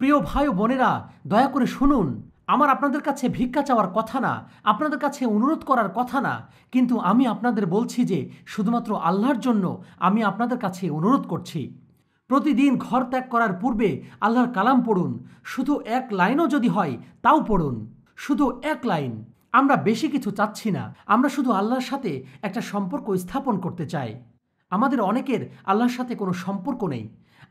প্রিয় ভাই ও বোনেরা দয়া করে শুনুন আমার আপনাদের কাছে ভিক্ষা চাওয়ার কথা না আপনাদের কাছে অনুরোধ করার কথা না কিন্তু আমি আপনাদের বলছি যে শুধুমাত্র আল্লাহর জন্য আমি আপনাদের কাছে অনুরোধ করছি প্রতিদিন ঘর ত্যাগ করার পূর্বে আল্লাহর কালাম পড়ুন শুধু এক লাইনও যদি হয় তাও পড়ুন শুধু এক লাইন আমরা বেশি কিছু চাচ্ছি না আমরা শুধু আল্লাহর সাথে একটা সম্পর্ক স্থাপন করতে চাই আমাদের অনেকের আল্লাহর সাথে কোনো সম্পর্ক নেই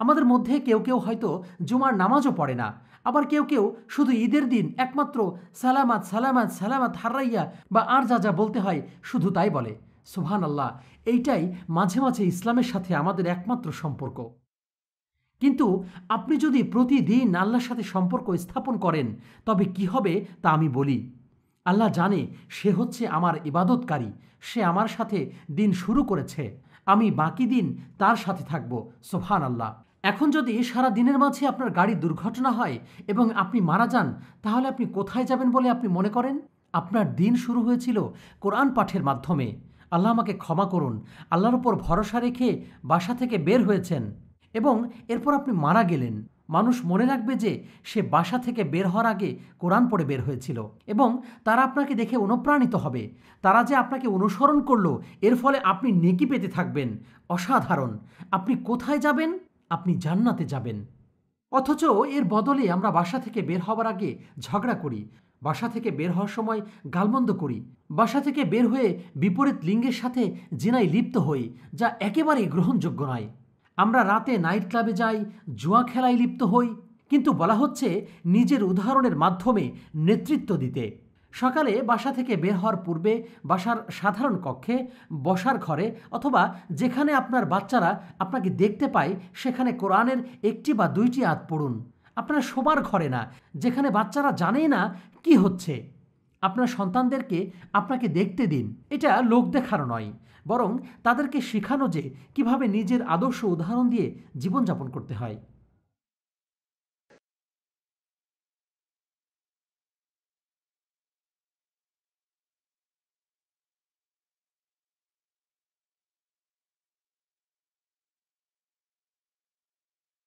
আমাদের মধ্যে কেউ কেউ হয়তো জুমার নামাজও পড়ে না আবার কেউ কেউ শুধু ঈদের দিন একমাত্র সালামাত সালামাত সালামাত হারাইয়া বা আর যা যা বলতে হয় শুধু তাই বলে সুহান আল্লাহ এইটাই মাঝে মাঝে ইসলামের সাথে আমাদের একমাত্র সম্পর্ক কিন্তু আপনি যদি প্রতিদিন আল্লাহর সাথে সম্পর্ক স্থাপন করেন তবে কি হবে তা আমি বলি আল্লাহ জানে সে হচ্ছে আমার ইবাদতকারী সে আমার সাথে দিন শুরু করেছে আমি বাকি দিন তার সাথে থাকব সোফান আল্লাহ এখন যদি সারা দিনের মাঝে আপনার গাড়ি দুর্ঘটনা হয় এবং আপনি মারা যান তাহলে আপনি কোথায় যাবেন বলে আপনি মনে করেন আপনার দিন শুরু হয়েছিল কোরআন পাঠের মাধ্যমে আল্লাহ আমাকে ক্ষমা করুন আল্লাহর উপর ভরসা রেখে বাসা থেকে বের হয়েছেন এবং এরপর আপনি মারা গেলেন মানুষ মনে রাখবে যে সে বাসা থেকে বের হওয়ার আগে কোরআন পড়ে বের হয়েছিল এবং তারা আপনাকে দেখে অনুপ্রাণিত হবে তারা যে আপনাকে অনুসরণ করলো এর ফলে আপনি নেকি পেতে থাকবেন অসাধারণ আপনি কোথায় যাবেন আপনি জান্নাতে যাবেন অথচ এর বদলে আমরা বাসা থেকে বের হওয়ার আগে ঝগড়া করি বাসা থেকে বের হওয়ার সময় গালমন্দ করি বাসা থেকে বের হয়ে বিপরীত লিঙ্গের সাথে জেনায় লিপ্ত হই যা একেবারেই গ্রহণযোগ্য নয় আমরা রাতে নাইট ক্লাবে যাই জুয়া খেলায় লিপ্ত হই কিন্তু বলা হচ্ছে নিজের উদাহরণের মাধ্যমে নেতৃত্ব দিতে সকালে বাসা থেকে বের হওয়ার পূর্বে বাসার সাধারণ কক্ষে বসার ঘরে অথবা যেখানে আপনার বাচ্চারা আপনাকে দেখতে পায় সেখানে কোরআনের একটি বা দুইটি আত পড়ুন আপনার শোবার ঘরে না যেখানে বাচ্চারা জানেই না কি হচ্ছে আপনার সন্তানদেরকে আপনাকে দেখতে দিন এটা লোক দেখারও নয় বরং তাদেরকে শেখানো যে কিভাবে নিজের আদর্শ উদাহরণ দিয়ে জীবনযাপন করতে হয়